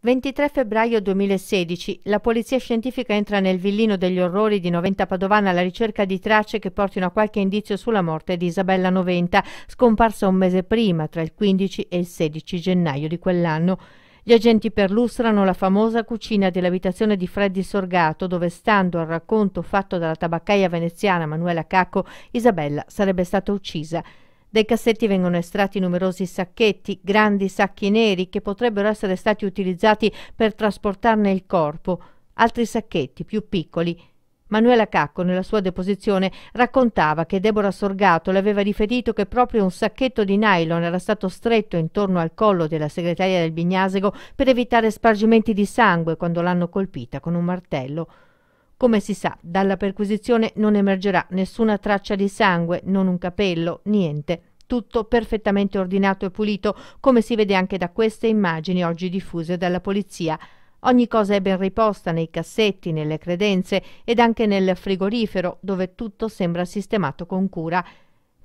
23 febbraio 2016 la polizia scientifica entra nel villino degli orrori di Noventa Padovana alla ricerca di tracce che portino a qualche indizio sulla morte di Isabella Noventa, scomparsa un mese prima, tra il 15 e il 16 gennaio di quell'anno. Gli agenti perlustrano la famosa cucina dell'abitazione di Freddy Sorgato, dove, stando al racconto fatto dalla tabaccaia veneziana Manuela Cacco, Isabella sarebbe stata uccisa. Dai cassetti vengono estratti numerosi sacchetti, grandi sacchi neri che potrebbero essere stati utilizzati per trasportarne il corpo, altri sacchetti più piccoli. Manuela Cacco, nella sua deposizione, raccontava che Deborah Sorgato le aveva riferito che proprio un sacchetto di nylon era stato stretto intorno al collo della segretaria del Bignasego per evitare spargimenti di sangue quando l'hanno colpita con un martello. Come si sa, dalla perquisizione non emergerà nessuna traccia di sangue, non un capello, niente. Tutto perfettamente ordinato e pulito, come si vede anche da queste immagini oggi diffuse dalla polizia. Ogni cosa è ben riposta nei cassetti, nelle credenze ed anche nel frigorifero, dove tutto sembra sistemato con cura.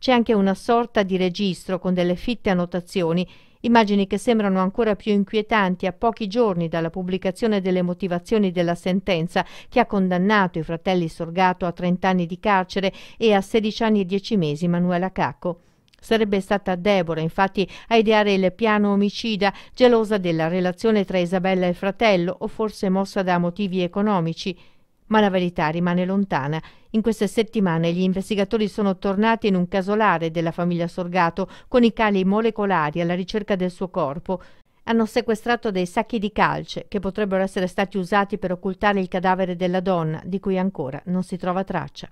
C'è anche una sorta di registro con delle fitte annotazioni, immagini che sembrano ancora più inquietanti a pochi giorni dalla pubblicazione delle motivazioni della sentenza che ha condannato i fratelli Sorgato a 30 anni di carcere e a 16 anni e 10 mesi Manuela Cacco. Sarebbe stata Deborah, infatti, a ideare il piano omicida, gelosa della relazione tra Isabella e fratello, o forse mossa da motivi economici. Ma la verità rimane lontana. In queste settimane gli investigatori sono tornati in un casolare della famiglia Sorgato con i cali molecolari alla ricerca del suo corpo. Hanno sequestrato dei sacchi di calce che potrebbero essere stati usati per occultare il cadavere della donna, di cui ancora non si trova traccia.